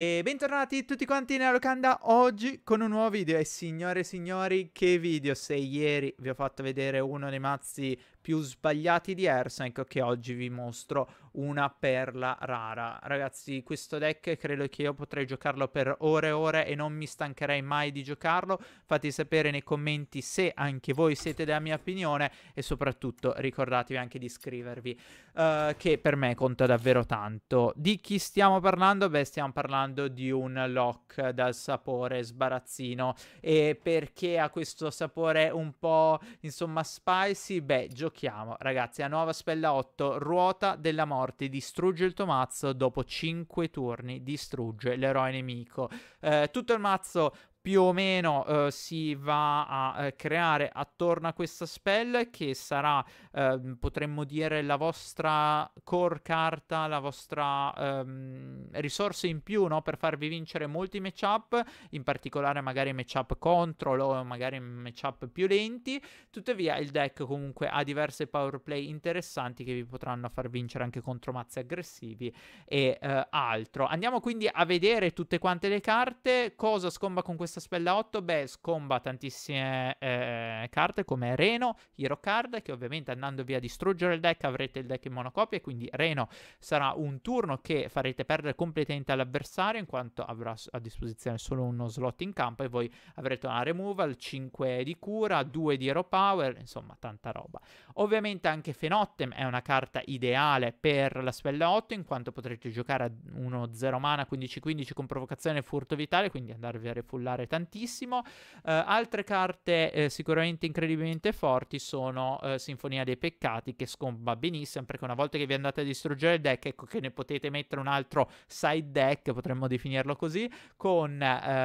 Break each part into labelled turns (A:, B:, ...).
A: E bentornati tutti quanti nella locanda oggi con un nuovo video e signore e signori che video se ieri vi ho fatto vedere uno dei mazzi più sbagliati di Ersank che oggi vi mostro una perla rara. Ragazzi, questo deck credo che io potrei giocarlo per ore e ore e non mi stancherei mai di giocarlo. Fate sapere nei commenti se anche voi siete della mia opinione e soprattutto ricordatevi anche di iscrivervi, uh, eh, che per me conta davvero tanto. Di chi stiamo parlando? Beh, stiamo parlando di un lock dal sapore sbarazzino e perché ha questo sapore un po' insomma spicy? Beh, giochiamo giochiamo. Ragazzi, a nuova spella 8, ruota della morte, distrugge il tuo mazzo, dopo 5 turni distrugge l'eroe nemico. Eh, tutto il mazzo più o meno eh, si va a eh, creare attorno a questa spell che sarà, eh, potremmo dire, la vostra core carta, la vostra ehm, risorsa in più no? per farvi vincere molti matchup, in particolare magari matchup control o magari matchup più lenti. Tuttavia il deck comunque ha diverse power play interessanti che vi potranno far vincere anche contro mazzi aggressivi e eh, altro. Andiamo quindi a vedere tutte quante le carte, cosa scomba con questa terza spella 8 beh scomba tantissime eh, carte come Reno, Hero Card che ovviamente andandovi a distruggere il deck avrete il deck in monocopia quindi Reno sarà un turno che farete perdere completamente all'avversario in quanto avrà a disposizione solo uno slot in campo e voi avrete una removal, 5 di cura, 2 di hero power, insomma tanta roba. Ovviamente anche Fenottem è una carta ideale per la spella 8 in quanto potrete giocare a 1-0 mana 15-15 con provocazione e furto vitale quindi andarvi a refullare giocare tantissimo. Eh, altre carte eh, sicuramente incredibilmente forti sono eh, Sinfonia dei Peccati che scomba benissimo perché una volta che vi andate a distruggere il deck, ecco che ne potete mettere un altro side deck, potremmo definirlo così, con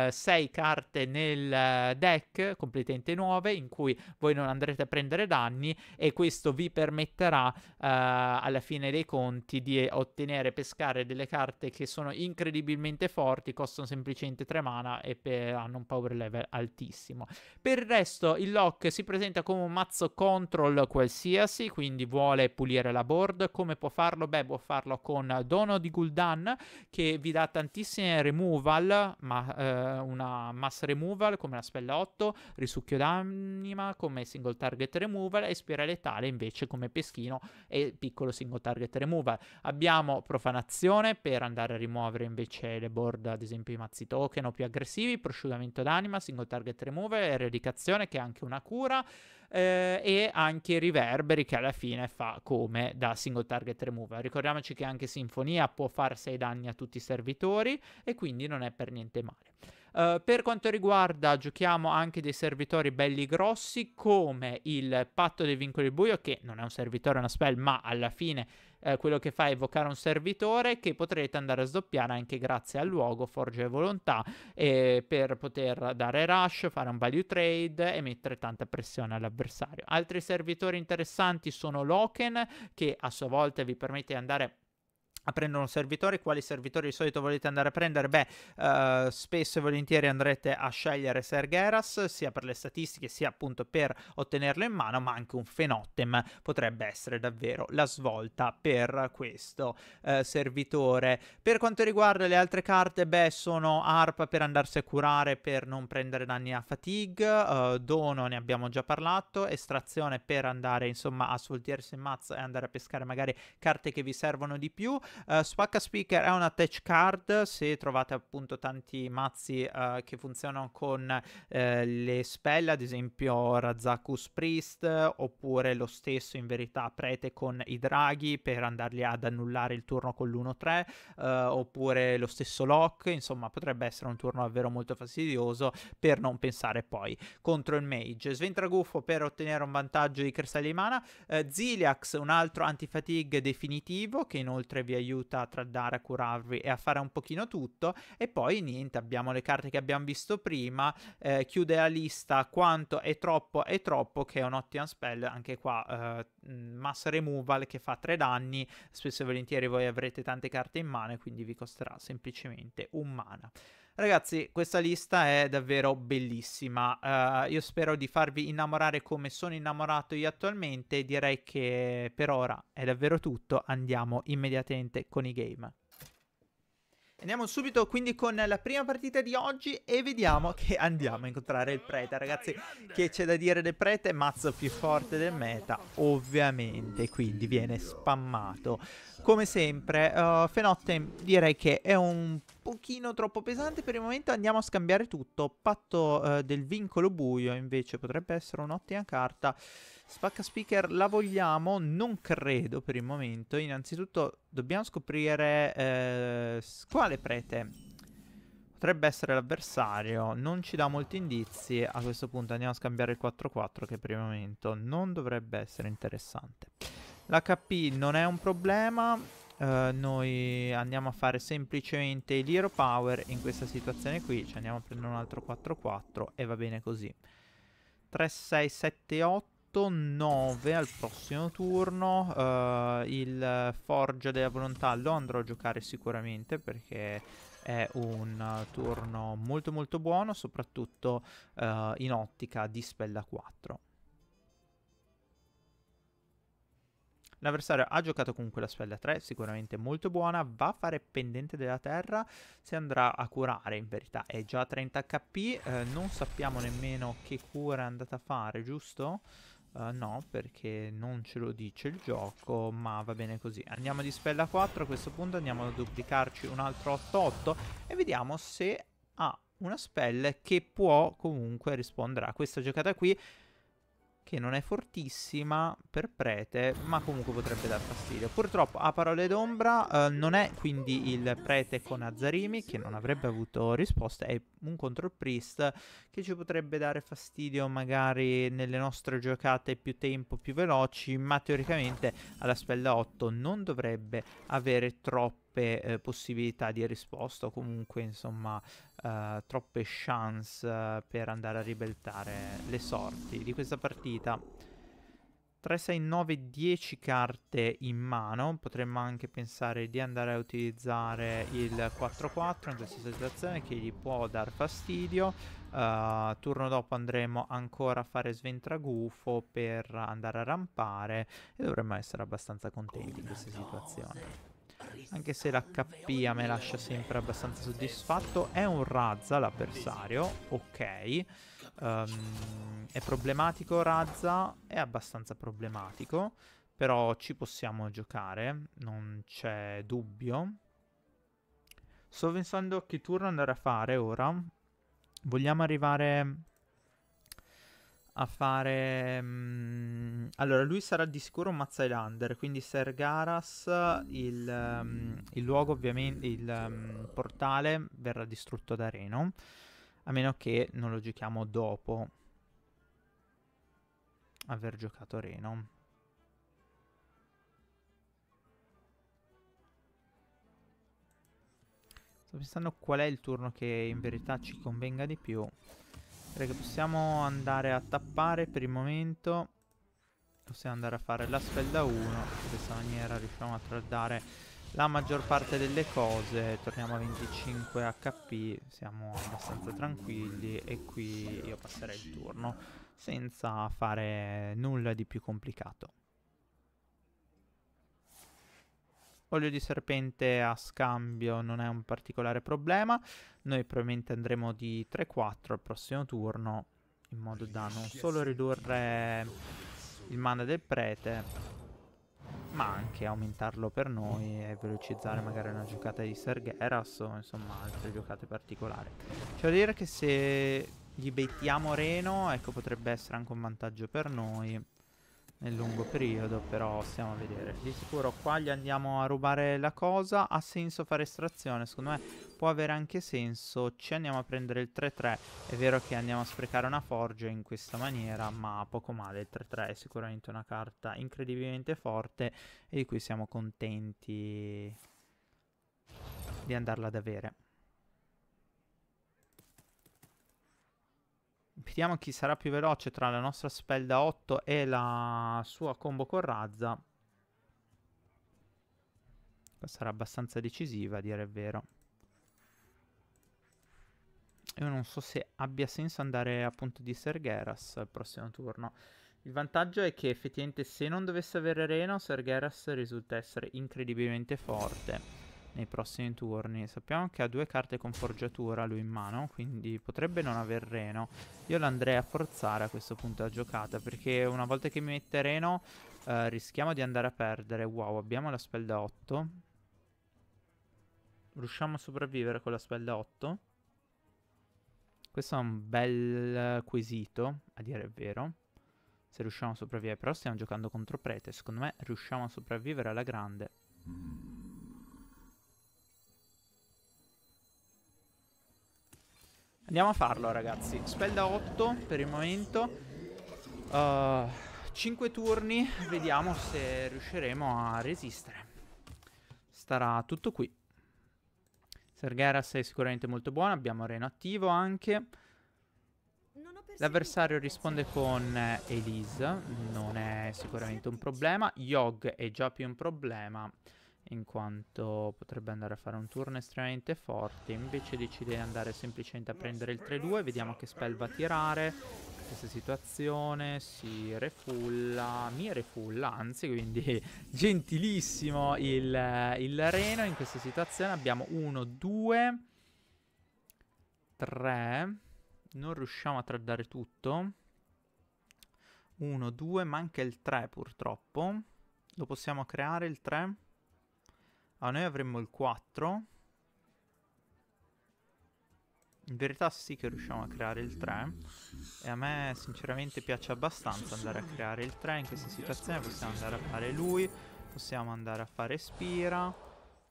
A: 6 eh, carte nel eh, deck completamente nuove in cui voi non andrete a prendere danni e questo vi permetterà eh, alla fine dei conti di ottenere, pescare delle carte che sono incredibilmente forti, costano semplicemente 3 mana e per hanno un power level altissimo. Per il resto il Lock si presenta come un mazzo control qualsiasi, quindi vuole pulire la board. Come può farlo? Beh, può farlo con Dono di Gul'dan che vi dà tantissime removal, ma eh, una mass removal come la spella 8, risucchio d'anima come single target removal e spira letale invece come peschino e piccolo single target removal. Abbiamo profanazione per andare a rimuovere invece le board, ad esempio i mazzi token o più aggressivi, prosciugamento spostamento d'anima, single target remove, eradicazione che è anche una cura eh, e anche riverberi che alla fine fa come da single target remove. Ricordiamoci che anche Sinfonia può fare 6 danni a tutti i servitori e quindi non è per niente male. Uh, per quanto riguarda, giochiamo anche dei servitori belli grossi come il patto dei vincoli buio, che non è un servitore, è una spell, ma alla fine eh, quello che fa è evocare un servitore che potrete andare a sdoppiare anche grazie al luogo, forge volontà, eh, per poter dare rush, fare un value trade e mettere tanta pressione all'avversario. Altri servitori interessanti sono Loken, che a sua volta vi permette di andare a prendere un servitore, quali servitori di solito volete andare a prendere? Beh, uh, spesso e volentieri andrete a scegliere Sergeras, sia per le statistiche, sia appunto per ottenerlo in mano, ma anche un Fenottem potrebbe essere davvero la svolta per questo uh, servitore. Per quanto riguarda le altre carte, beh, sono Arpa per andarsi a curare, per non prendere danni a fatigue, uh, Dono ne abbiamo già parlato, Estrazione per andare insomma a svoltirsi in mazza e andare a pescare magari carte che vi servono di più, Uh, Spacca Speaker è una touch card, se trovate appunto tanti mazzi uh, che funzionano con uh, le spell, ad esempio Razzakus Priest, oppure lo stesso in verità Prete con i draghi per andarli ad annullare il turno con l'1-3, oppure lo stesso Lock, insomma potrebbe essere un turno davvero molto fastidioso per non pensare poi contro il Mage. Sventraguffo per ottenere un vantaggio di cristalli di mana, Ziliax un altro antifatigue definitivo che inoltre vi aiuta aiuta a traddare, a curarvi e a fare un pochino tutto e poi niente, abbiamo le carte che abbiamo visto prima, eh, chiude la lista quanto è troppo è troppo che è un ottimo spell, anche qua eh, mm, mass removal che fa 3 danni, spesso e volentieri voi avrete tante carte in mano e quindi vi costerà semplicemente un mana. Ragazzi, questa lista è davvero bellissima. Uh, io spero di farvi innamorare come sono innamorato io attualmente. Direi che per ora è davvero tutto. Andiamo immediatamente con i game. Andiamo subito quindi con la prima partita di oggi e vediamo che andiamo a incontrare il prete, ragazzi. Che c'è da dire del prete? Mazzo più forte del meta, ovviamente, quindi viene spammato. Come sempre, uh, Fenotte direi che è un pochino troppo pesante per il momento, andiamo a scambiare tutto. Patto uh, del vincolo buio invece potrebbe essere un'ottima carta. Spacca speaker la vogliamo? Non credo per il momento. Innanzitutto dobbiamo scoprire eh, quale prete potrebbe essere l'avversario. Non ci dà molti indizi. A questo punto andiamo a scambiare il 4-4 che per il momento non dovrebbe essere interessante. L'HP non è un problema. Eh, noi andiamo a fare semplicemente l'Hero Power in questa situazione qui. Ci andiamo a prendere un altro 4-4 e va bene così. 3, 6, 7, 8. 9 al prossimo turno. Uh, il Forgia della Volontà lo andrò a giocare sicuramente perché è un turno molto molto buono, soprattutto uh, in ottica di spella 4. L'avversario ha giocato comunque la spella 3, sicuramente molto buona, va a fare pendente della terra, si andrà a curare in verità, è già a 30 HP, eh, non sappiamo nemmeno che cura è andata a fare, giusto? Uh, no, perché non ce lo dice il gioco, ma va bene così. Andiamo di spella 4, a questo punto andiamo a duplicarci un altro 8-8 e vediamo se ha una spell che può comunque rispondere a questa giocata qui che non è fortissima per prete, ma comunque potrebbe dar fastidio. Purtroppo a parole d'ombra eh, non è quindi il prete con Azzarimi, che non avrebbe avuto risposta, è un control priest che ci potrebbe dare fastidio magari nelle nostre giocate più tempo, più veloci, ma teoricamente alla spella 8 non dovrebbe avere troppo troppe eh, possibilità di risposta o comunque insomma eh, troppe chance eh, per andare a ribeltare le sorti di questa partita. 3, 6, 9, 10 carte in mano, potremmo anche pensare di andare a utilizzare il 4-4 in questa situazione che gli può dar fastidio, Uh, turno dopo andremo ancora a fare sventragufo per andare a rampare e dovremmo essere abbastanza contenti in questa situazione. Anche se l'HP a me lascia sempre abbastanza soddisfatto. È un Razza l'avversario, ok. Um, è problematico Razza, è abbastanza problematico. Però ci possiamo giocare, non c'è dubbio. Sto pensando che turno andare a fare ora. Vogliamo arrivare a fare... Um, allora, lui sarà di sicuro un Mazza Lander. quindi Sergaras, il, um, il luogo ovviamente, il um, portale verrà distrutto da Reno, a meno che non lo giochiamo dopo aver giocato Reno. Sto pensando qual è il turno che in verità ci convenga di più. Direi che possiamo andare a tappare per il momento. Possiamo andare a fare la sfida 1. In questa maniera riusciamo a tradare la maggior parte delle cose. Torniamo a 25 HP. Siamo abbastanza tranquilli. E qui io passerei il turno senza fare nulla di più complicato. Olio di serpente a scambio non è un particolare problema. Noi probabilmente andremo di 3-4 al prossimo turno. In modo da non solo ridurre il mana del prete, ma anche aumentarlo per noi e velocizzare magari una giocata di Sergeras o insomma altre giocate particolari. Cioè dire che se gli bettiamo Reno, ecco potrebbe essere anche un vantaggio per noi nel lungo periodo, però stiamo a vedere. Di sicuro qua gli andiamo a rubare la cosa, ha senso fare estrazione, secondo me può avere anche senso, ci andiamo a prendere il 3-3, è vero che andiamo a sprecare una forge in questa maniera, ma poco male, il 3-3 è sicuramente una carta incredibilmente forte e di cui siamo contenti di andarla ad avere. Vediamo chi sarà più veloce tra la nostra spell da 8 e la sua combo con Razza. Questa sarà abbastanza decisiva, a dire il vero. Io non so se abbia senso andare appunto di Sergeras al prossimo turno. Il vantaggio è che effettivamente se non dovesse avere Reno, Sergeras risulta essere incredibilmente forte nei prossimi turni. Sappiamo che ha due carte con forgiatura lui in mano, quindi potrebbe non aver reno. Io l'andrei a forzare a questo punto la giocata, perché una volta che mi mette reno eh, rischiamo di andare a perdere. Wow, abbiamo la spell da 8. Riusciamo a sopravvivere con la spell da 8? Questo è un bel eh, quesito, a dire il vero. Se riusciamo a sopravvivere, però stiamo giocando contro prete, secondo me riusciamo a sopravvivere alla grande. Mm. Andiamo a farlo ragazzi Spell da 8 per il momento uh, eh, 5 turni Vediamo se riusciremo a resistere Starà tutto qui Sergeras è sicuramente molto buono. Abbiamo Reno attivo anche L'avversario risponde con Elise Non è sicuramente un problema Yogg è già più un problema in quanto potrebbe andare a fare un turno estremamente forte invece decide di andare semplicemente a prendere il 3-2 vediamo che spell va a tirare questa situazione si refulla mi refulla anzi quindi gentilissimo il, il Reno in questa situazione abbiamo 1, 2 3 non riusciamo a tradare tutto 1, 2 manca il 3 purtroppo lo possiamo creare il 3 Ah, noi avremmo il 4. In verità sì che riusciamo a creare il 3 e a me sinceramente piace abbastanza andare a creare il 3 in questa situazione, possiamo andare a fare lui, possiamo andare a fare Spira.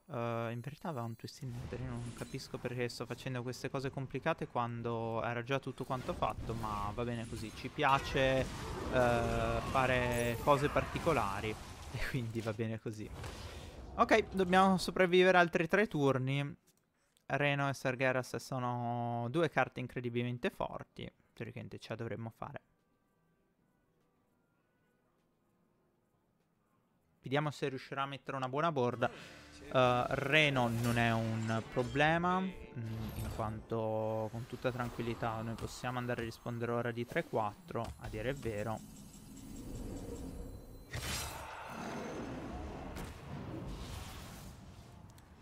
A: Uh, in verità aveva un twist in nether, non capisco perché sto facendo queste cose complicate quando era già tutto quanto fatto, ma va bene così, ci piace uh, fare cose particolari e quindi va bene così. Ok, dobbiamo sopravvivere altri tre turni. Reno e Sargeras sono due carte incredibilmente forti. Teoricamente ce la dovremmo fare. Vediamo se riuscirà a mettere una buona borda. Uh, Reno non è un problema, mm, in quanto con tutta tranquillità noi possiamo andare a rispondere ora di 3-4, a dire il vero.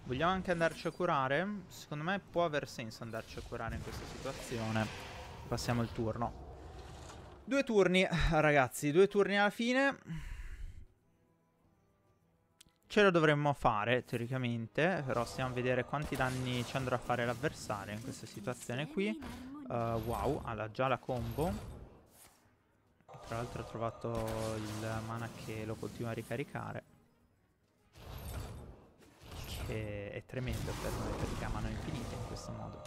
A: Vogliamo anche andarci a curare? Secondo me può aver senso andarci a curare in questa situazione. Passiamo il turno. Due turni, ragazzi, due turni alla fine. Ce lo dovremmo fare, teoricamente, però stiamo a vedere quanti danni ci andrà a fare l'avversario in questa situazione qui. Uh, wow, ha già la combo. Tra l'altro ho trovato il mana che lo continua a ricaricare che è tremendo per noi perché amano infinite in questo modo.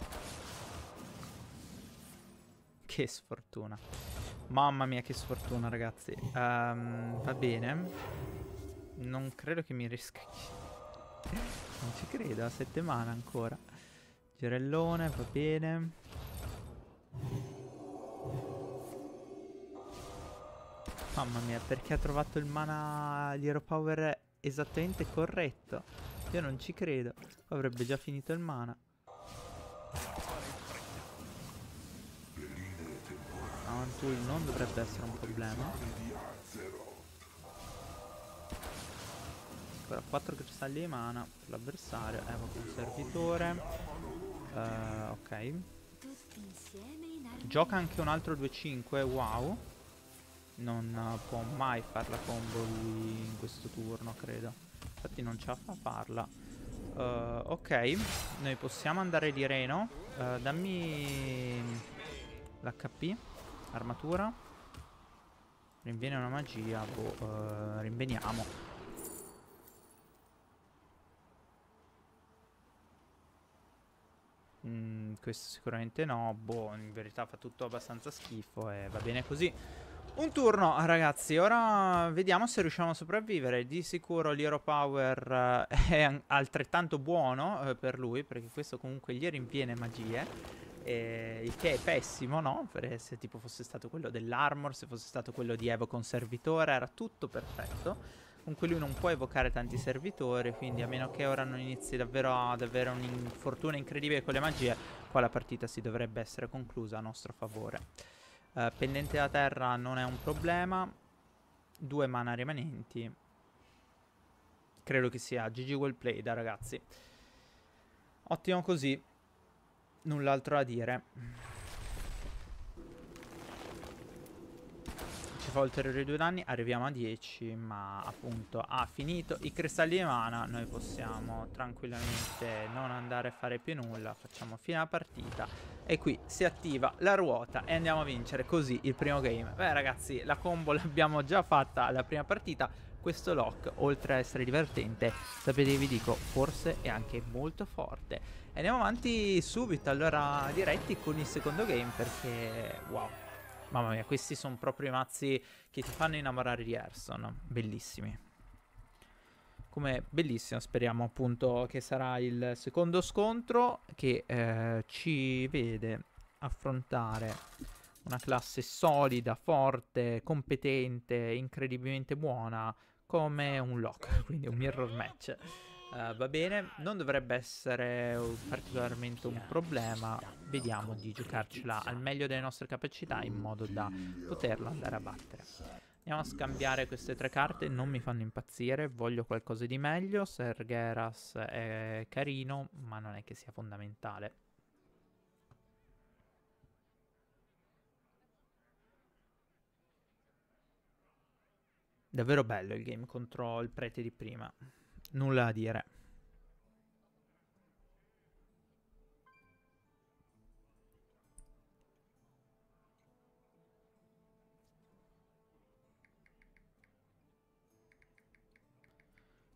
A: Che sfortuna. Mamma mia che sfortuna ragazzi. Um, va bene. Non credo che mi riesca... non ci credo, a sette mana ancora. Girellone, va bene. Mamma mia, perché ha trovato il mana di Hero Power esattamente corretto? Io non ci credo. Avrebbe già finito il mana. Avantul non dovrebbe essere un problema. Ancora 4 cristalli di mana per l'avversario. Evoca eh, un servitore. Uh, ok. Gioca anche un altro 2-5. Wow. Non eh, può mai far la combo lui in questo turno, credo. Infatti non ce la fa a farla. Uh, ok, noi possiamo andare di Reno. Uh, dammi l'HP, armatura. Rinviene una magia, boh, uh, rinveniamo. Mm, questo sicuramente no, boh, in verità fa tutto abbastanza schifo e va bene così. Un turno, ragazzi. Ora vediamo se riusciamo a sopravvivere. Di sicuro l'Hero Power eh, è altrettanto buono eh, per lui, perché questo comunque gli rinviene magie. Eh, il che è pessimo, no? Per, eh, se tipo fosse stato quello dell'Armor, se fosse stato quello di Evo con servitore, era tutto perfetto. Comunque lui non può evocare tanti servitori, quindi a meno che ora non inizi davvero ad avere un'infortuna incredibile con le magie, qua la partita si dovrebbe essere conclusa a nostro favore. Eh, pendente da terra non è un problema Due mana rimanenti Credo che sia GG well play da ragazzi Ottimo così Null'altro da dire ci fa ulteriori due danni, arriviamo a 10, ma appunto ha finito i cristalli di mana, noi possiamo tranquillamente non andare a fare più nulla, facciamo fine alla partita e qui si attiva la ruota e andiamo a vincere così il primo game. Beh ragazzi, la combo l'abbiamo già fatta alla prima partita, questo lock oltre ad essere divertente, sapete vi dico, forse è anche molto forte. andiamo avanti subito, allora diretti con il secondo game perché wow Mamma mia, questi sono proprio i mazzi che ti fanno innamorare di Hearthstone. Bellissimi. Come bellissimo, speriamo appunto che sarà il secondo scontro che eh, ci vede affrontare una classe solida, forte, competente, incredibilmente buona come un lock, quindi un mirror match. Eh, va bene, non dovrebbe essere particolarmente un problema, vediamo di giocarcela al meglio delle nostre capacità in modo da poterla andare a battere. Andiamo a scambiare queste tre carte, non mi fanno impazzire, voglio qualcosa di meglio, Sergeras è carino, ma non è che sia fondamentale. Davvero bello il game contro il prete di prima nulla a dire.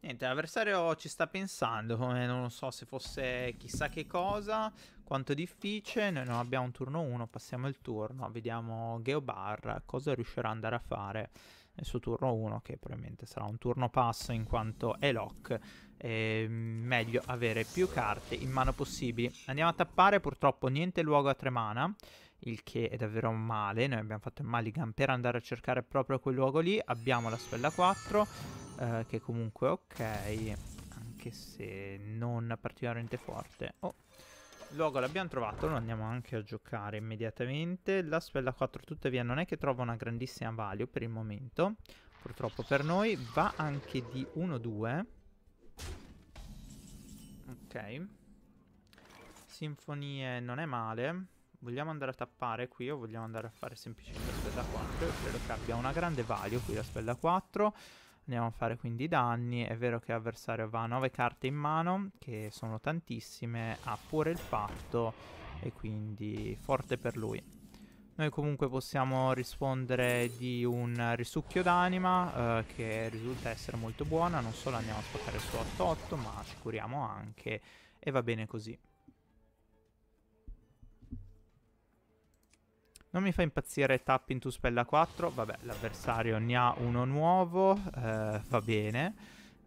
A: Niente, l'avversario ci sta pensando, come non so se fosse chissà che cosa, quanto difficile, noi non abbiamo un turno 1, passiamo il turno, vediamo Geobar cosa riuscirà ad andare a fare nel suo turno 1 che probabilmente sarà un turno passo in quanto è lock è meglio avere più carte in mano possibili andiamo a tappare purtroppo niente luogo a tre mana il che è davvero male noi abbiamo fatto il maligan per andare a cercare proprio quel luogo lì abbiamo la spella 4 eh, che comunque è ok anche se non particolarmente forte oh luogo l'abbiamo trovato, lo andiamo anche a giocare immediatamente. La spella 4 tuttavia non è che trova una grandissima value per il momento. Purtroppo per noi va anche di 1-2. Ok. Sinfonie non è male. Vogliamo andare a tappare qui o vogliamo andare a fare semplicemente la spella 4? Io credo che abbia una grande value qui la spella 4 andiamo a fare quindi i danni, è vero che l'avversario va a 9 carte in mano, che sono tantissime, ha pure il fatto e quindi forte per lui. Noi comunque possiamo rispondere di un risucchio d'anima eh, che risulta essere molto buona, non solo andiamo a spaccare su 8-8 ma ci curiamo anche e va bene così. Non mi fa impazzire Tapping to a 4, vabbè l'avversario ne ha uno nuovo, eh, va bene,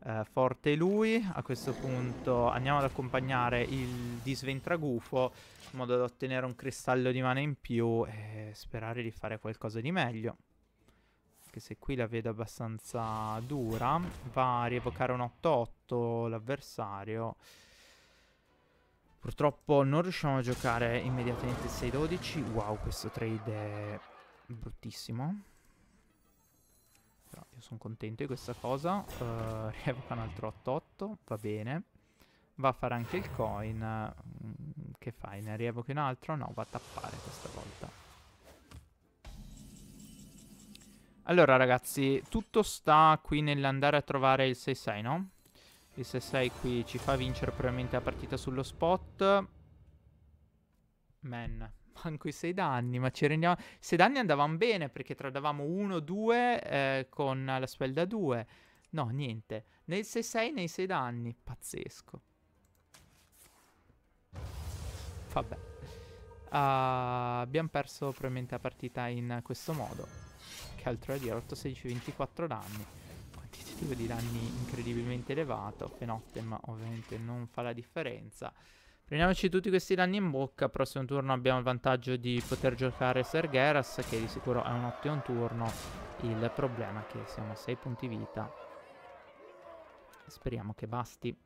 A: eh, forte lui, a questo punto andiamo ad accompagnare il disventragufo in modo da ottenere un cristallo di mana in più e sperare di fare qualcosa di meglio. Anche se qui la vedo abbastanza dura, va a rievocare un 8-8 l'avversario. Purtroppo non riusciamo a giocare immediatamente 6-12. Wow, questo trade è bruttissimo. Però io sono contento di questa cosa. Uh, rievoca un altro 8-8, va bene. Va a fare anche il coin. Mm, che fai? Ne rievochi un altro? No, va a tappare questa volta. Allora ragazzi, tutto sta qui nell'andare a trovare il 6-6, no? Il 6-6 qui ci fa vincere probabilmente la partita sullo spot. Man, manco i 6 danni, ma ci rendiamo... 6 danni andavamo bene perché tradavamo 1-2 eh, con la spell da 2. No, niente. Nel 6-6 nei 6 danni. Pazzesco. Vabbè. Uh, abbiamo perso probabilmente la partita in questo modo. Che altro è dire? 8-16-24 danni positivo di danni incredibilmente elevato. Fenottem ovviamente non fa la differenza. Prendiamoci tutti questi danni in bocca. Prossimo turno abbiamo il vantaggio di poter giocare Sergeras, che di sicuro è un ottimo turno. Il problema è che siamo a 6 punti vita. Speriamo che basti.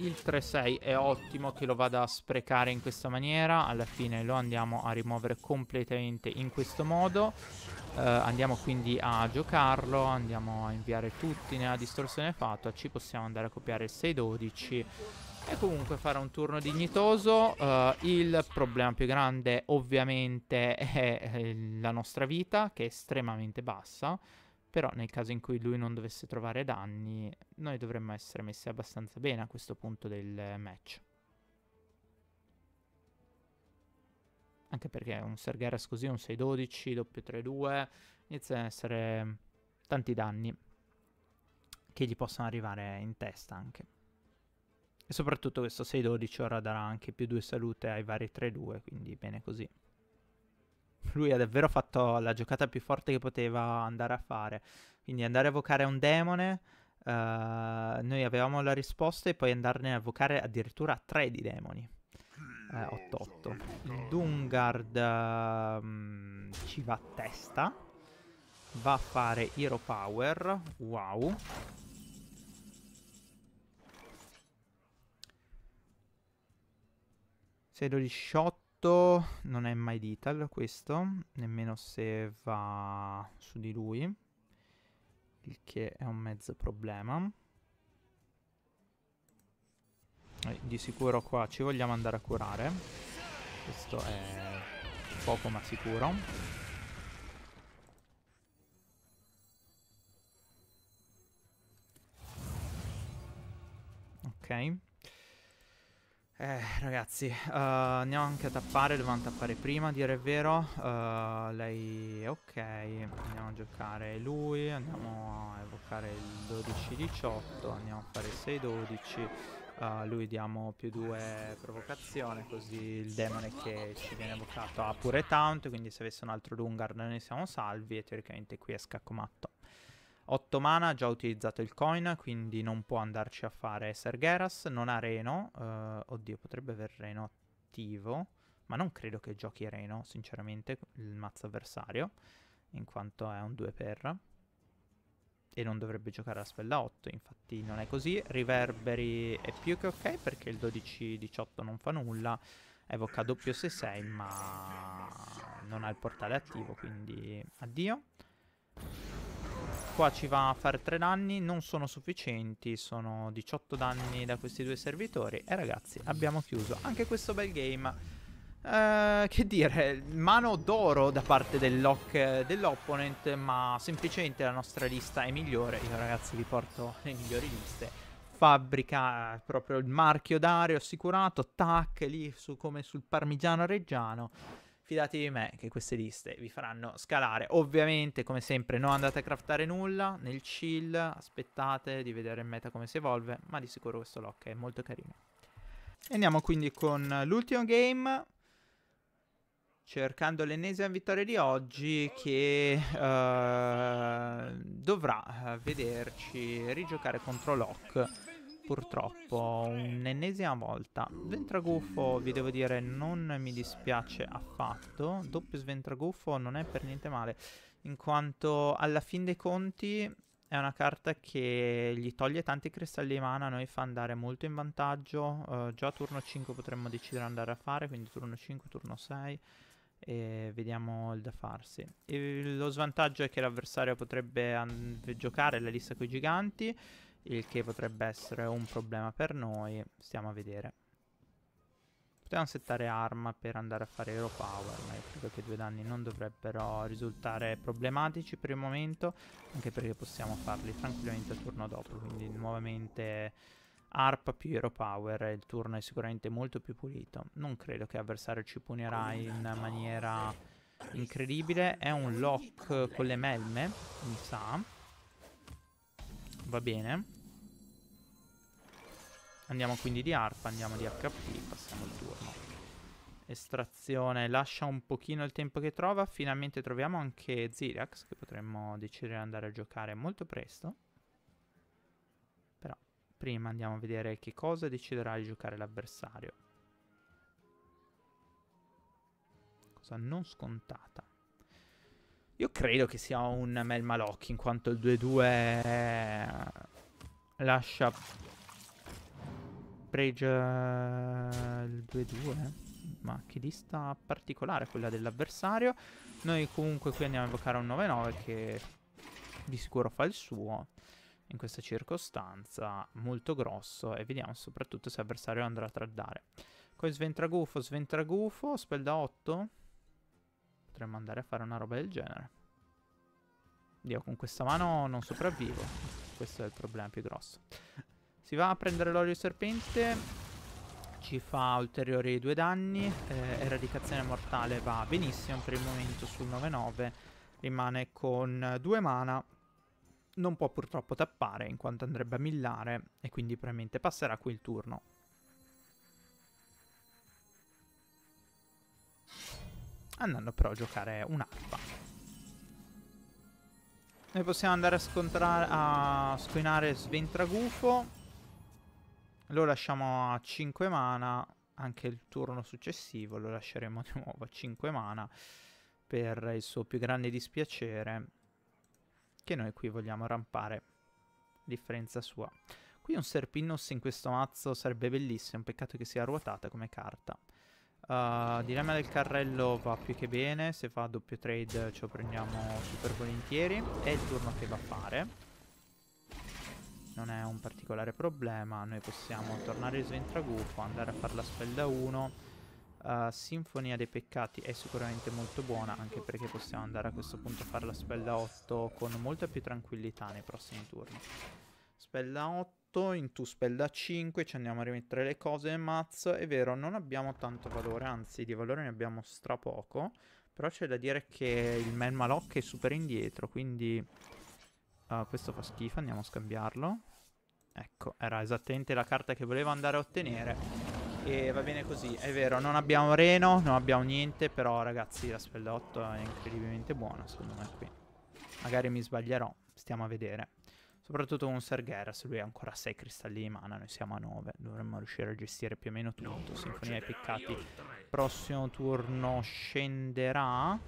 A: Il 3-6 è ottimo che lo vada a sprecare in questa maniera. Alla fine lo andiamo a rimuovere completamente in questo modo. Uh, andiamo quindi a giocarlo, andiamo a inviare tutti nella distorsione fatta, ci possiamo andare a copiare il 6-12 e comunque fare un turno dignitoso. Uh, il problema più grande ovviamente è eh, la nostra vita che è estremamente bassa, però nel caso in cui lui non dovesse trovare danni noi dovremmo essere messi abbastanza bene a questo punto del match. Anche perché un Sergeras così, un 6-12, doppio 3-2, inizia a essere tanti danni che gli possono arrivare in testa anche. E soprattutto questo 6-12 ora darà anche più 2 salute ai vari 3-2, quindi bene così. Lui ha davvero fatto la giocata più forte che poteva andare a fare. Quindi andare a evocare un demone, Uh, noi avevamo la risposta e poi andarne a evocare addirittura tre di demoni eh, 8-8. Eh, ecco. Il Dungard um, ci va a testa. Va a fare Hero Power. Wow. Se lo non è mai Dital questo, nemmeno se va su di lui, il che è un mezzo problema. Eh, di sicuro qua ci vogliamo andare a curare. Questo è poco ma sicuro. Ok. Eh, ragazzi, uh, andiamo anche a tappare, dovevamo tappare prima, a dire il vero. Uh, lei... ok, andiamo a giocare lui, andiamo a evocare il 12-18, andiamo a fare 6-12 a eh, lui diamo più due provocazione, così il demone che ci viene evocato ha pure taunt, quindi se avesse un altro Lungar noi siamo salvi e teoricamente qui è scaccomatto. 8 mana, già utilizzato il coin, quindi non può andarci a fare Sergeras, non ha Reno, uh, oddio potrebbe aver Reno attivo, ma non credo che giochi Reno, sinceramente, il mazzo avversario, in quanto è un 2 per e non dovrebbe giocare la spella 8, infatti non è così. Riverberi è più che ok perché il 12-18 non fa nulla, evoca doppio 6-6 ma non ha il portale attivo, quindi addio. Qua ci va a fare 3 danni, non sono sufficienti, sono 18 danni da questi due servitori e ragazzi abbiamo chiuso anche questo bel game. Eh, che dire, mano d'oro da parte del lock dell'opponent, ma semplicemente la nostra lista è migliore. Io ragazzi vi porto le migliori liste. Fabbrica, proprio il marchio d'aria assicurato, tac, lì su, come sul parmigiano reggiano. Fidatevi di me che queste liste vi faranno scalare. Ovviamente, come sempre, non andate a craftare nulla nel chill, aspettate di vedere in meta come si evolve, ma di sicuro questo lock è molto carino. Andiamo quindi con l'ultimo game cercando l'ennesima vittoria di oggi che uh, dovrà eh, vederci rigiocare contro Locke purtroppo un'ennesima volta. Ventraguffo, vi devo dire, non mi dispiace affatto. Doppio sventraguffo non è per niente male, in quanto alla fin dei conti è una carta che gli toglie tanti cristalli di mana, noi fa andare molto in vantaggio. Uh, già turno 5 potremmo decidere andare a fare, quindi turno 5, turno 6 e vediamo il da farsi. E lo svantaggio è che l'avversario potrebbe giocare la lista con i giganti, il che potrebbe essere un problema per noi. Stiamo a vedere. Potevamo settare arma per andare a fare hero power, ma io credo che due danni non dovrebbero risultare problematici per il momento, anche perché possiamo farli tranquillamente il turno dopo, quindi nuovamente ARP più Hero Power, il turno è sicuramente molto più pulito. Non credo che avversario ci punirà in maniera incredibile. È un lock con le melme, mi sa. Va bene. Andiamo quindi di ARP, andiamo di HP, passiamo il turno. Estrazione, lascia un pochino il tempo che trova. Finalmente troviamo anche Zirax, che potremmo decidere di andare a giocare molto presto. Prima andiamo a vedere che cosa deciderà di giocare l'avversario. Cosa non scontata. Io credo che sia un Mel Malocchi, in quanto il 2-2 lascia Pregia eh, il 2-2. Ma che lista particolare quella dell'avversario. Noi comunque qui andiamo a evocare un 9-9 che di sicuro fa il suo in questa circostanza molto grosso e vediamo soprattutto se l'avversario andrà a traddare. Poi sventragufo, sventragufo, spell da 8. Potremmo andare a fare una roba del genere. Dio, con questa mano non sopravvivo. Questo è il problema più grosso. Si va a prendere l'olio serpente. Ci fa ulteriori due danni. Eh, eradicazione mortale va benissimo per il momento sul 9-9. Rimane con due mana non può purtroppo tappare in quanto andrebbe a millare e quindi probabilmente passerà qui il turno. Andando però a giocare un'arpa. Noi possiamo andare a, scontrare, a squinare Sventragufo. Lo lasciamo a 5 mana. Anche il turno successivo lo lasceremo di nuovo a 5 mana. Per il suo più grande dispiacere che noi qui vogliamo rampare. Differenza sua. Qui un Serpinus in questo mazzo sarebbe bellissimo, peccato che sia ruotata come carta. Uh, dilemma del carrello va più che bene, se fa doppio trade ce lo prendiamo super volentieri. È il turno che va a fare. Non è un particolare problema, noi possiamo tornare su Intragufo, andare a fare la spell da 1 uh, Sinfonia dei Peccati è sicuramente molto buona, anche perché possiamo andare a questo punto a fare la spella 8 con molta più tranquillità nei prossimi turni. Spella 8, in tu spella 5, ci andiamo a rimettere le cose nel mazzo. È vero, non abbiamo tanto valore, anzi di valore ne abbiamo stra poco, Però c'è da dire che il Man Malok è super indietro, quindi... Uh, questo fa schifo, andiamo a scambiarlo. Ecco, era esattamente la carta che volevo andare a ottenere. E va bene così, è vero, non abbiamo Reno, non abbiamo niente, però ragazzi la spell 8 è incredibilmente buona secondo me qui. Magari mi sbaglierò, stiamo a vedere. Soprattutto con se lui ha ancora 6 cristalli di mana, noi siamo a 9, dovremmo riuscire a gestire più o meno tutto. Sinfonia dei peccati. prossimo turno scenderà.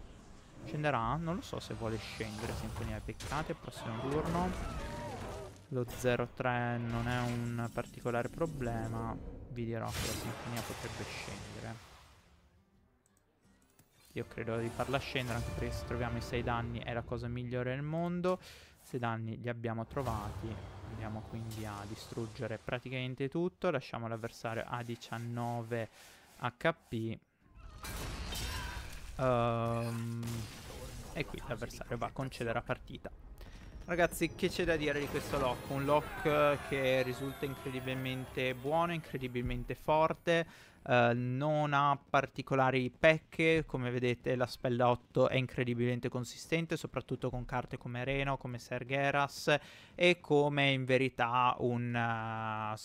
A: Scenderà? Non lo so se vuole scendere Sinfonia dei peccati. prossimo turno. Lo 0-3 non è un particolare problema vi dirò che la sinfonia potrebbe scendere. Io credo di farla scendere anche perché se troviamo i 6 danni è la cosa migliore del mondo. 6 danni li abbiamo trovati. Andiamo quindi a distruggere praticamente tutto. Lasciamo l'avversario a 19 HP. Um, e qui l'avversario va a concedere la partita. Ragazzi, che c'è da dire di questo lock? Un lock eh, che risulta incredibilmente buono, incredibilmente forte, eh, non ha particolari pecche, come vedete la spella 8 è incredibilmente consistente, soprattutto con carte come Reno, come Sergeras e come in verità un uh,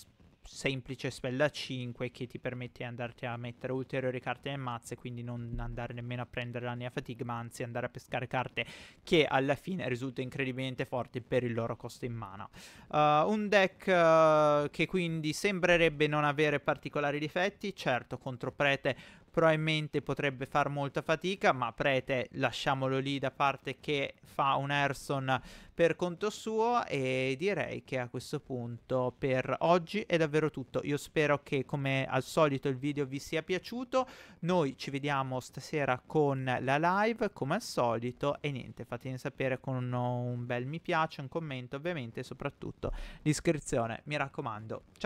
A: semplice spell a 5 che ti permette di andarti a mettere ulteriori carte nel mazzo e quindi non andare nemmeno a prendere la nea fatigue ma anzi andare a pescare carte che alla fine risultano incredibilmente forti per il loro costo in mana uh, eh, un deck uh, che quindi sembrerebbe non avere particolari difetti certo contro prete probabilmente potrebbe far molta fatica, ma Prete lasciamolo lì da parte che fa un Erson per conto suo e direi che a questo punto per oggi è davvero tutto. Io spero che come al solito il video vi sia piaciuto, noi ci vediamo stasera con la live come al solito e niente, fatemi sapere con un bel mi piace, un commento ovviamente e soprattutto l'iscrizione, mi raccomando. Ciao!